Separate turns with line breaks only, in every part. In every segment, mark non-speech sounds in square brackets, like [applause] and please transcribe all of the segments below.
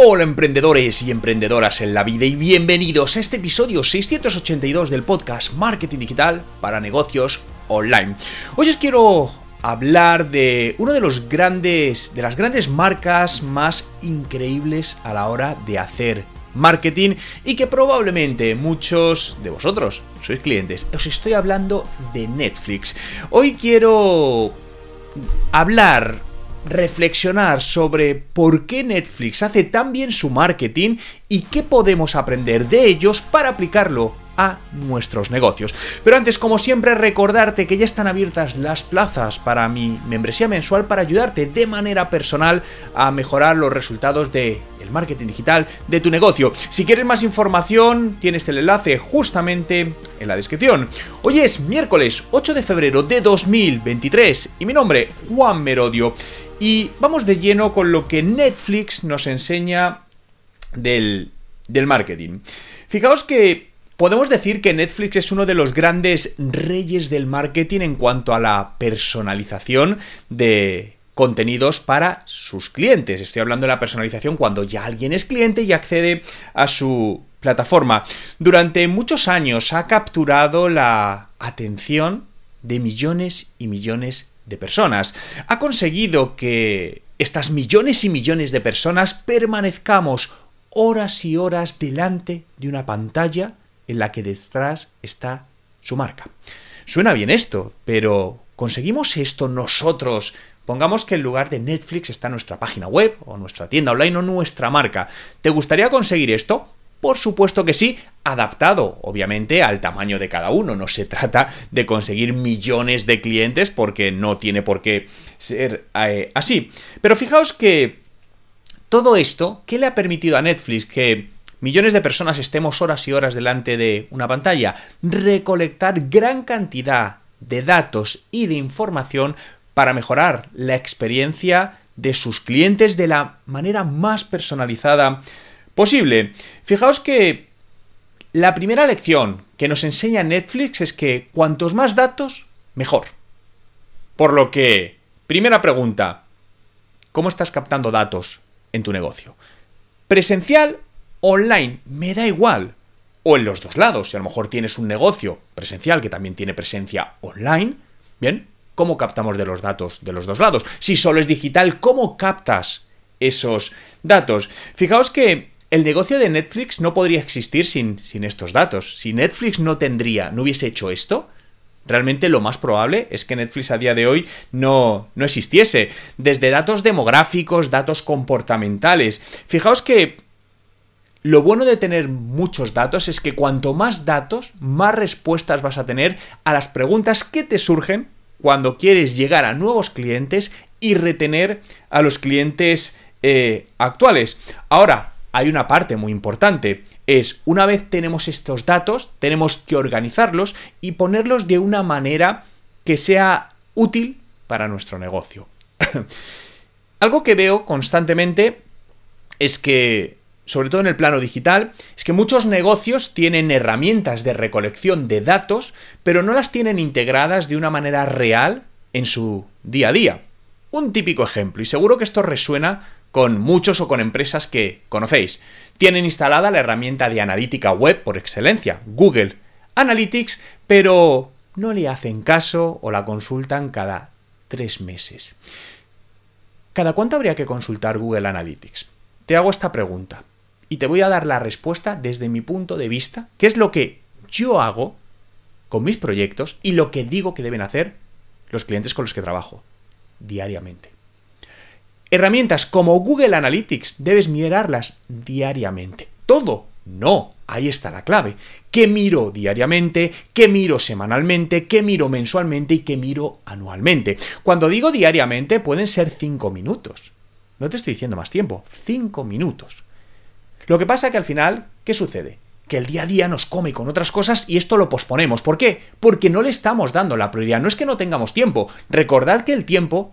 Hola emprendedores y emprendedoras en la vida y bienvenidos a este episodio 682 del podcast Marketing Digital para Negocios Online. Hoy os quiero hablar de uno de los grandes de las grandes marcas más increíbles a la hora de hacer marketing y que probablemente muchos de vosotros sois clientes. Os estoy hablando de Netflix. Hoy quiero hablar reflexionar sobre por qué Netflix hace tan bien su marketing y qué podemos aprender de ellos para aplicarlo a nuestros negocios. Pero antes, como siempre, recordarte que ya están abiertas las plazas para mi membresía mensual para ayudarte de manera personal a mejorar los resultados de el marketing digital de tu negocio. Si quieres más información, tienes el enlace justamente en la descripción. Hoy es miércoles 8 de febrero de 2023 y mi nombre Juan Merodio y vamos de lleno con lo que Netflix nos enseña del, marketing. Fijaos que Podemos decir que Netflix es uno de los grandes reyes del marketing en cuanto a la personalización de contenidos para sus clientes. Estoy hablando de la personalización cuando ya alguien es cliente y accede a su plataforma. Durante muchos años ha capturado la atención de millones y millones de de personas, ha conseguido que estas millones y millones de personas permanezcamos horas y horas delante de una pantalla en la que detrás está su marca. Suena bien esto, pero ¿conseguimos esto nosotros? Pongamos que en lugar de Netflix está nuestra página web o nuestra tienda online o nuestra marca. ¿Te gustaría conseguir esto? Por supuesto que sí, adaptado obviamente al tamaño de cada uno. No se trata de conseguir millones de clientes porque no tiene por qué ser eh, así. Pero fijaos que todo esto, ¿qué le ha permitido a Netflix que millones de personas estemos horas y horas delante de una pantalla? Recolectar gran cantidad de datos y de información para mejorar la experiencia de sus clientes de la manera más personalizada posible. Fijaos que la primera lección que nos enseña Netflix es que cuantos más datos, mejor. Por lo que, primera pregunta, ¿cómo estás captando datos en tu negocio? ¿Presencial? ¿Online? Me da igual. O en los dos lados, si a lo mejor tienes un negocio presencial que también tiene presencia online, bien, ¿cómo captamos de los datos de los dos lados? Si solo es digital, ¿cómo captas esos datos? Fijaos que el negocio de Netflix no podría existir sin, sin estos datos. Si Netflix no tendría, no hubiese hecho esto, realmente lo más probable es que Netflix a día de hoy no, no existiese. Desde datos demográficos, datos comportamentales. Fijaos que lo bueno de tener muchos datos es que cuanto más datos, más respuestas vas a tener a las preguntas que te surgen cuando quieres llegar a nuevos clientes y retener a los clientes eh, actuales. Ahora, hay una parte muy importante. Es, una vez tenemos estos datos, tenemos que organizarlos y ponerlos de una manera que sea útil para nuestro negocio. [laughs] Algo que veo constantemente es que, sobre todo en el plano digital, es que muchos negocios tienen herramientas de recolección de datos, pero no las tienen integradas de una manera real en su día a día. Un típico ejemplo, y seguro que esto resuena con muchos o con empresas que conocéis. Tienen instalada la herramienta de analítica web por excelencia, Google Analytics, pero no le hacen caso o la consultan cada tres meses. ¿Cada cuánto habría que consultar Google Analytics? Te hago esta pregunta y te voy a dar la respuesta desde mi punto de vista, que es lo que yo hago con mis proyectos y lo que digo que deben hacer los clientes con los que trabajo diariamente. Herramientas como Google Analytics debes mirarlas diariamente. Todo, no, ahí está la clave. ¿Qué miro diariamente? ¿Qué miro semanalmente? ¿Qué miro mensualmente? ¿Y qué miro anualmente? Cuando digo diariamente pueden ser 5 minutos. No te estoy diciendo más tiempo, 5 minutos. Lo que pasa que al final, ¿qué sucede? que el día a día nos come con otras cosas y esto lo posponemos. ¿Por qué? Porque no le estamos dando la prioridad. No es que no tengamos tiempo. Recordad que el tiempo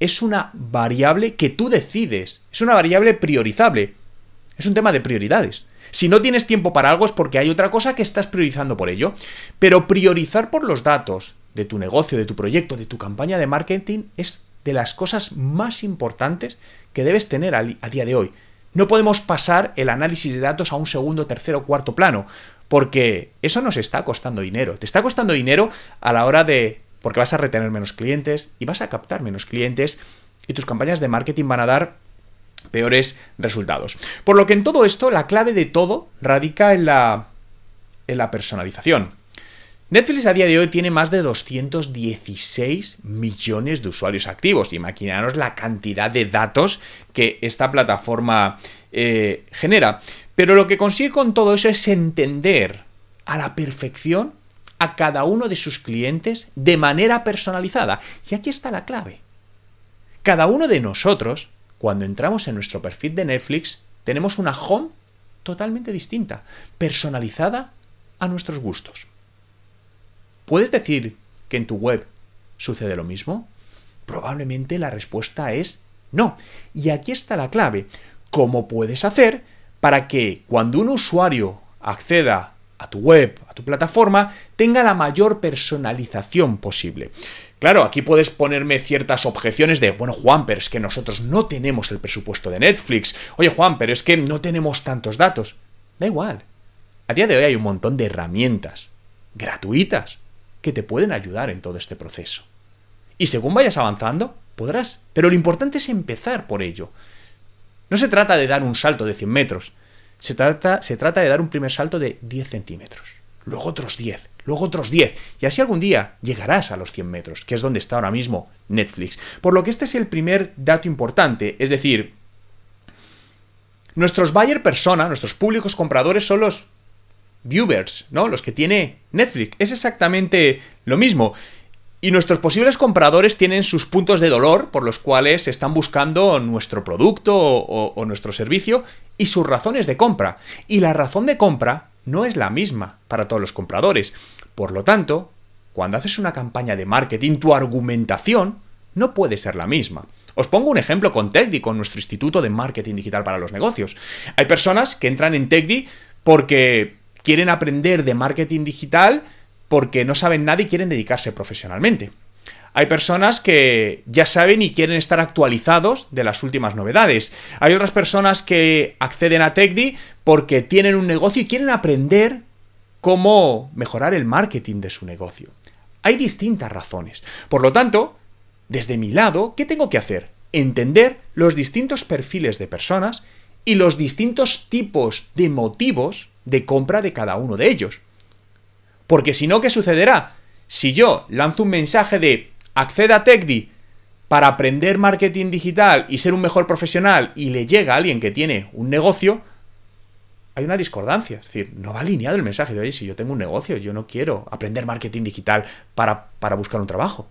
es una variable que tú decides, es una variable priorizable, es un tema de prioridades. Si no tienes tiempo para algo es porque hay otra cosa que estás priorizando por ello, pero priorizar por los datos de tu negocio, de tu proyecto, de tu campaña de marketing es de las cosas más importantes que debes tener a, día de hoy. No podemos pasar el análisis de datos a un segundo, tercero, cuarto plano, porque eso nos está costando dinero. Te está costando dinero a la hora de porque vas a retener menos clientes y vas a captar menos clientes y tus campañas de marketing van a dar peores resultados. Por lo que en todo esto, la clave de todo radica en la, en la personalización. Netflix a día de hoy tiene más de 216 millones de usuarios activos. Imaginaros la cantidad de datos que esta plataforma eh, genera. Pero lo que consigue con todo eso es entender a la perfección a cada uno de sus clientes de manera personalizada. Y aquí está la clave. Cada uno de nosotros, cuando entramos en nuestro perfil de Netflix, tenemos una home totalmente distinta, personalizada a nuestros gustos. ¿Puedes decir que en tu web sucede lo mismo? Probablemente la respuesta es no. Y aquí está la clave. ¿Cómo puedes hacer para que cuando un usuario acceda a tu web, a tu plataforma, tenga la mayor personalización posible. Claro, aquí puedes ponerme ciertas objeciones de, bueno, Juan, pero es que nosotros no tenemos el presupuesto de Netflix. Oye, Juan, pero es que no tenemos tantos datos. Da igual. A día de hoy hay un montón de herramientas gratuitas que te pueden ayudar en todo este proceso. Y según vayas avanzando, podrás. Pero lo importante es empezar por ello. No se trata de dar un salto de 100 metros, se trata, se trata de dar un primer salto de 10 centímetros, luego otros 10, luego otros 10, y así algún día llegarás a los 100 metros, que es donde está ahora mismo Netflix. Por lo que este es el primer dato importante, es decir, nuestros buyer persona, nuestros públicos compradores son los viewers, ¿no? Los que tiene Netflix. Es exactamente lo mismo. Y nuestros posibles compradores tienen sus puntos de dolor por los cuales están buscando nuestro producto o, nuestro servicio y sus razones de compra. Y la razón de compra no es la misma para todos los compradores. Por lo tanto, cuando haces una campaña de marketing, tu argumentación no puede ser la misma. Os pongo un ejemplo con TechDi, con nuestro Instituto de Marketing Digital para los Negocios. Hay personas que entran en TechDi porque quieren aprender de marketing digital porque no saben nada y quieren dedicarse profesionalmente. Hay personas que ya saben y quieren estar actualizados de las últimas novedades. Hay otras personas que acceden a TechDi porque tienen un negocio y quieren aprender cómo mejorar el marketing de su negocio. Hay distintas razones. Por lo tanto, desde mi lado, ¿qué tengo que hacer? Entender los distintos perfiles de personas y los distintos tipos de motivos de compra de cada uno de ellos. Porque si no, ¿qué sucederá? Si yo lanzo un mensaje de acceda a TechDi para aprender marketing digital y ser un mejor profesional y le llega a alguien que tiene un negocio, hay una discordancia. Es decir, no va alineado el mensaje de, oye, si yo tengo un negocio, yo no quiero aprender marketing digital para, para buscar un trabajo.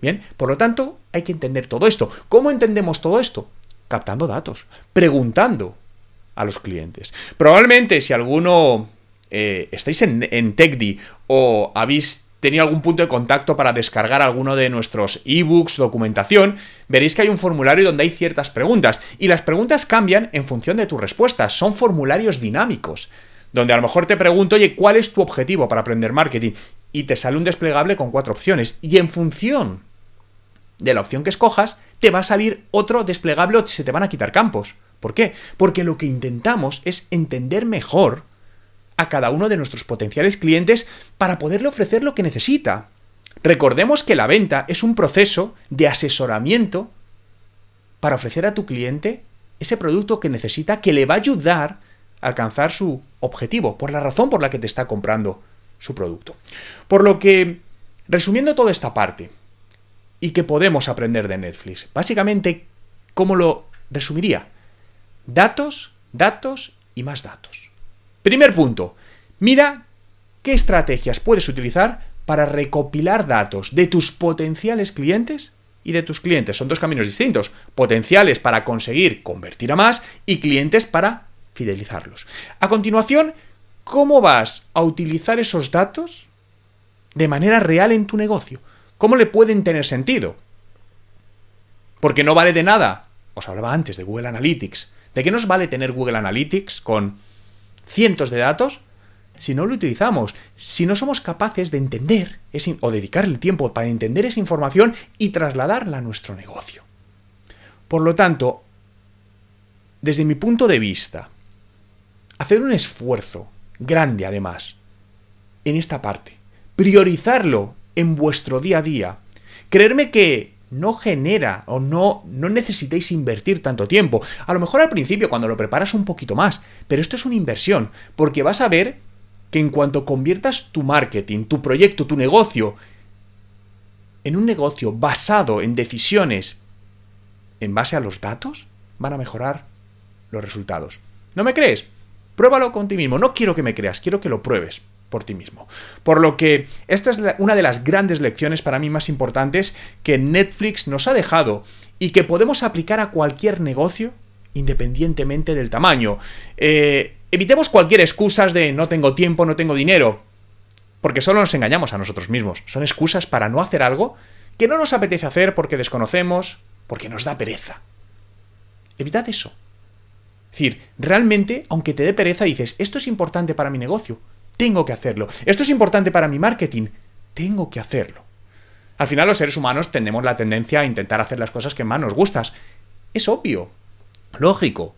Bien, por lo tanto, hay que entender todo esto. ¿Cómo entendemos todo esto? Captando datos, preguntando a los clientes. Probablemente si alguno eh, ¿estáis en, en TechDi o habéis tenido algún punto de contacto para descargar alguno de nuestros ebooks, documentación, veréis que hay un formulario donde hay ciertas preguntas y las preguntas cambian en función de tus respuestas, son formularios dinámicos, donde a lo mejor te pregunto, oye, ¿cuál es tu objetivo para aprender marketing? Y te sale un desplegable con cuatro opciones y en función de la opción que escojas, te va a salir otro desplegable o se te van a quitar campos. ¿Por qué? Porque lo que intentamos es entender mejor a cada uno de nuestros potenciales clientes para poderle ofrecer lo que necesita. Recordemos que la venta es un proceso de asesoramiento para ofrecer a tu cliente ese producto que necesita que le va a ayudar a alcanzar su objetivo, por la razón por la que te está comprando su producto. Por lo que, resumiendo toda esta parte, y que podemos aprender de Netflix, básicamente, ¿cómo lo resumiría? Datos, datos y más datos. Primer punto, mira qué estrategias puedes utilizar para recopilar datos de tus potenciales clientes y de tus clientes. Son dos caminos distintos. Potenciales para conseguir convertir a más y clientes para fidelizarlos. A continuación, ¿cómo vas a utilizar esos datos de manera real en tu negocio? ¿Cómo le pueden tener sentido? Porque no vale de nada. Os hablaba antes de Google Analytics. ¿De qué nos vale tener Google Analytics con cientos de datos, si no lo utilizamos, si no somos capaces de entender ese, o el tiempo para entender esa información y trasladarla a nuestro negocio. Por lo tanto, desde mi punto de vista, hacer un esfuerzo grande además en esta parte, priorizarlo en vuestro día a día, creerme que no genera o no, no necesitéis invertir tanto tiempo. A lo mejor al principio, cuando lo preparas un poquito más, pero esto es una inversión, porque vas a ver que en cuanto conviertas tu marketing, tu proyecto, tu negocio, en un negocio basado en decisiones en base a los datos, van a mejorar los resultados. ¿No me crees? Pruébalo con ti mismo. No quiero que me creas, quiero que lo pruebes por ti mismo. Por lo que esta es una de las grandes lecciones para mí más importantes que Netflix nos ha dejado y que podemos aplicar a cualquier negocio independientemente del tamaño. Eh, evitemos cualquier excusa de no tengo tiempo, no tengo dinero, porque solo nos engañamos a nosotros mismos. Son excusas para no hacer algo que no nos apetece hacer porque desconocemos, porque nos da pereza. Evitad eso. Es decir, realmente, aunque te dé pereza, dices, esto es importante para mi negocio, tengo que hacerlo. Esto es importante para mi marketing. Tengo que hacerlo. Al final los seres humanos tenemos la tendencia a intentar hacer las cosas que más nos gustas. Es obvio, lógico.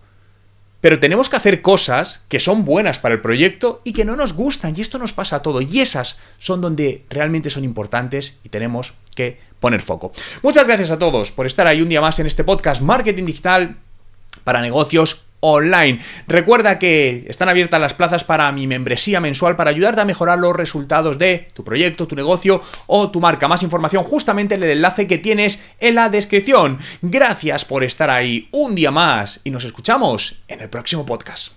Pero tenemos que hacer cosas que son buenas para el proyecto y que no nos gustan, y esto nos pasa a todos. y esas son donde realmente son importantes y tenemos que poner foco. Muchas gracias a todos por estar ahí un día más en este podcast Marketing Digital para negocios online. Recuerda que están abiertas las plazas para mi membresía mensual para ayudarte a mejorar los resultados de tu proyecto, tu negocio o tu marca. Más información justamente en el enlace que tienes en la descripción. Gracias por estar ahí un día más y nos escuchamos en el próximo podcast.